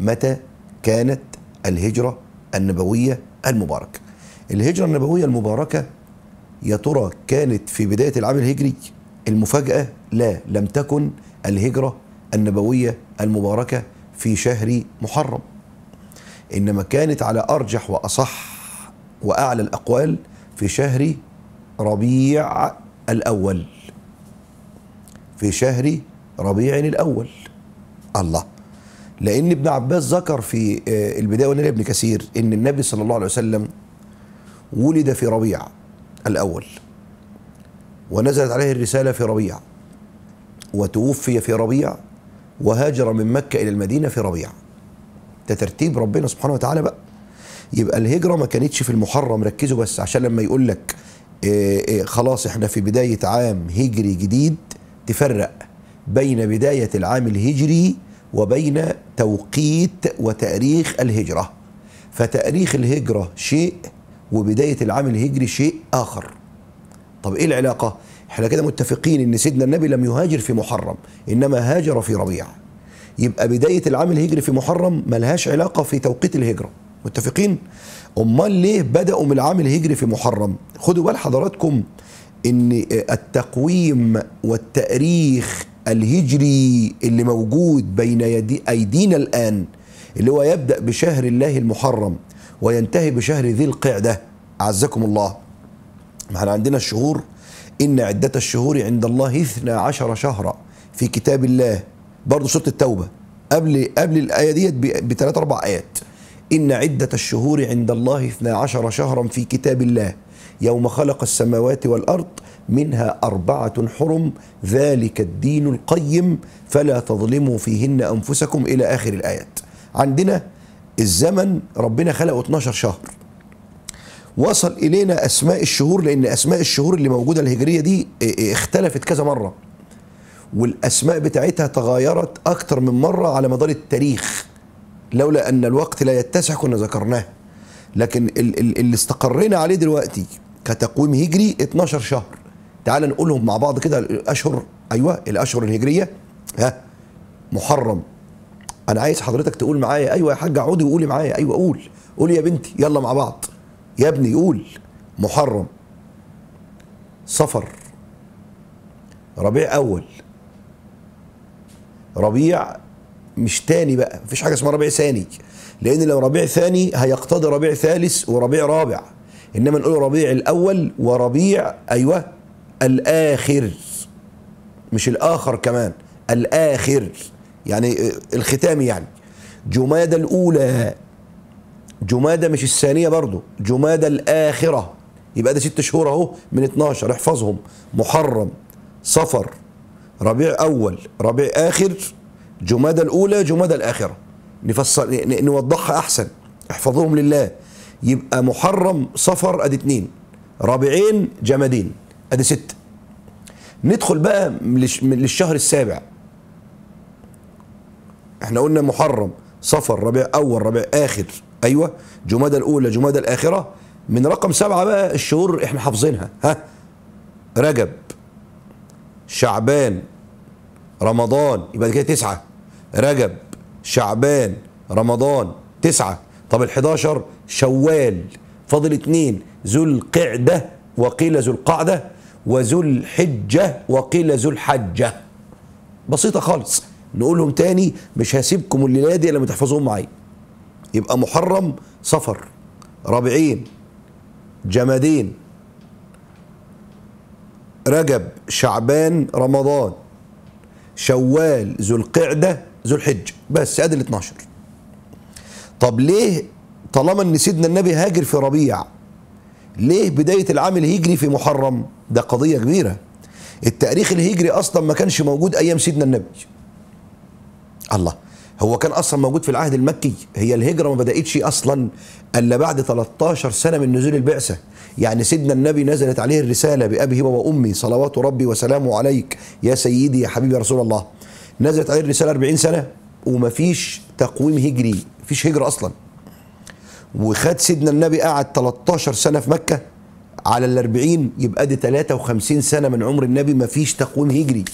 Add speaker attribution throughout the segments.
Speaker 1: متى كانت الهجرة النبوية المباركة الهجرة النبوية المباركة يا ترى كانت في بداية العام الهجري المفاجأة لا لم تكن الهجرة النبوية المباركة في شهر محرم إنما كانت على أرجح وأصح وأعلى الأقوال في شهر ربيع الأول في شهر ربيع الأول الله لأن ابن عباس ذكر في آه، البداية والنهاية ابن كثير إن النبي صلى الله عليه وسلم ولد في ربيع الأول ونزلت عليه الرسالة في ربيع وتوفي في ربيع وهاجر من مكة إلى المدينة في ربيع ده ترتيب ربنا سبحانه وتعالى بقى يبقى الهجرة ما كانتش في المحرم ركزوا بس عشان لما يقول لك آه، آه، خلاص احنا في بداية عام هجري جديد تفرق بين بداية العام الهجري وبين توقيت وتاريخ الهجرة فتاريخ الهجرة شيء وبداية العام الهجري شيء آخر طب إيه العلاقة؟ احنا كده متفقين ان سيدنا النبي لم يهاجر في محرم انما هاجر في ربيع يبقى بداية العام الهجري في محرم ملهاش علاقة في توقيت الهجرة متفقين؟ أمال ليه بدأوا من العام الهجري في محرم؟ خدوا بال حضراتكم إن التقويم والتأريخ الهجري اللي موجود بين يدي أيدينا الآن اللي هو يبدأ بشهر الله المحرم وينتهي بشهر ذي القعدة أعزكم الله ما احنا عندنا الشهور إن عدة الشهور عند الله اثنا عشر شهرا في كتاب الله برضه سورة التوبة قبل قبل الآية ديت بثلاث أربع آيات إن عدة الشهور عند الله اثنا عشر شهرا في كتاب الله يوم خلق السماوات والأرض منها أربعة حرم ذلك الدين القيم فلا تظلموا فيهن أنفسكم إلى آخر الآيات عندنا الزمن ربنا خلقه 12 شهر وصل إلينا أسماء الشهور لأن أسماء الشهور اللي موجودة الهجرية دي آه، آه، اختلفت كذا مرة والأسماء بتاعتها تغيرت أكتر من مرة على مدار التاريخ لولا أن الوقت لا يتسع كنا ذكرناه لكن اللي استقرينا عليه دلوقتي كتقويم هجري 12 شهر تعال نقولهم مع بعض كده الاشهر ايوه الاشهر الهجريه ها محرم انا عايز حضرتك تقول معايا ايوه يا حاج عودي وقولي معايا ايوه قول قول يا بنتي يلا مع بعض يا ابني قول محرم صفر ربيع اول ربيع مش تاني بقى مفيش حاجه اسمها ربيع ثاني لان لو ربيع ثاني هيقتضي ربيع ثالث وربيع رابع انما نقول ربيع الاول وربيع ايوه الاخر مش الاخر كمان الاخر يعني آه، الختام يعني جماده الاولى جماده مش الثانيه برضو جماده الاخره يبقى ده ست شهور اهو من 12 احفظهم محرم صفر ربيع اول ربيع اخر جماده الاولى جماده الاخره نفسر نوضحها احسن احفظوهم لله يبقى محرم صفر ادي اتنين رابعين جمادين ادي ستة ندخل بقى للشهر السابع احنا قلنا محرم صفر ربيع اول ربيع اخر ايوه جمادى الاولى جمادى الاخره من رقم سبعه بقى الشهور احنا حافظينها ها رجب شعبان رمضان يبقى كده تسعه رجب شعبان رمضان تسعة طب ال11 شوال فاضل اثنين ذو القعدة وقيل ذو القعدة وذو الحجة وقيل ذو الحجة بسيطة خالص نقولهم تاني مش هسيبكم الليلة دي لما تحفظوهم معايا يبقى محرم صفر ربيعين جمادين رجب شعبان رمضان شوال ذو القعده ذو الحج بس ادي ال 12 طب ليه طالما ان سيدنا النبي هاجر في ربيع ليه بدايه العام الهجري في محرم ده قضيه كبيره التاريخ الهجري اصلا ما كانش موجود ايام سيدنا النبي الله هو كان اصلا موجود في العهد المكي هي الهجره ما بداتش اصلا الا بعد 13 سنه من نزول البعثه يعني سيدنا النبي نزلت عليه الرساله بابي وامي صلوات ربي وسلامه عليك يا سيدي يا حبيبي رسول الله نزلت عليه الرساله 40 سنه ومفيش تقويم هجري مفيش هجره اصلا وخد سيدنا النبي قعد 13 سنه في مكه على ال 40 يبقى دي 53 سنه من عمر النبي مفيش تقويم هجري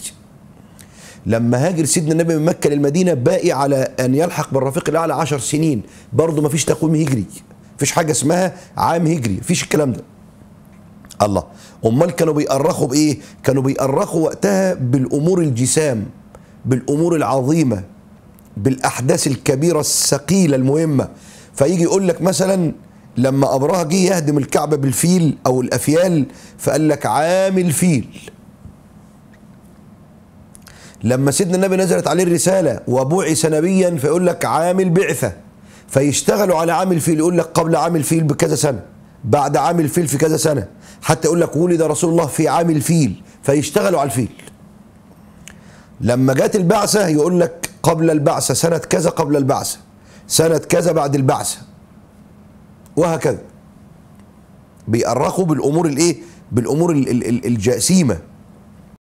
Speaker 1: لما هاجر سيدنا النبي من مكه للمدينه باقي على ان يلحق بالرفيق الاعلى 10 سنين برضه مفيش تقويم هجري مفيش حاجه اسمها عام هجري مفيش الكلام ده الله امال كانوا بيأرخوا بايه كانوا بيأرخوا وقتها بالامور الجسام بالامور العظيمه بالاحداث الكبيره الثقيله المهمه فيجي يقول لك مثلا لما ابرهه جه يهدم الكعبه بالفيل او الافيال فقال لك عام الفيل لما سيدنا النبي نزلت عليه الرساله وبعث نبيا فيقول لك عام البعثه فيشتغلوا على عام الفيل يقول لك قبل عام الفيل بكذا سنه بعد عام الفيل في كذا سنه حتى يقول لك ولد رسول الله في عام الفيل فيشتغلوا على الفيل لما جت البعثه يقول لك قبل البعثه سنه كذا قبل البعثه سنه كذا بعد البعثه وهكذا بيأرخوا بالامور الايه بالامور الجسيمه